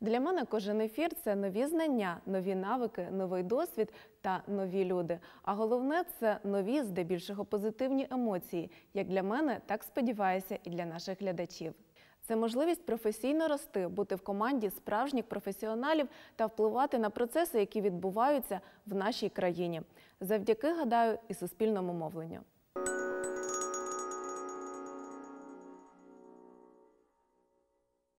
Для мене кожен ефір це нові знання, нові навики, новий досвід та нові люди. А головне це нові, здебільшого позитивні емоції, як для мене, так сподіваюся, і для наших глядачів. Це можливість професійно рости, бути в команді справжніх професіоналів та впливати на процеси, які відбуваються в нашій країні, завдяки гадаю і суспільному мовленню.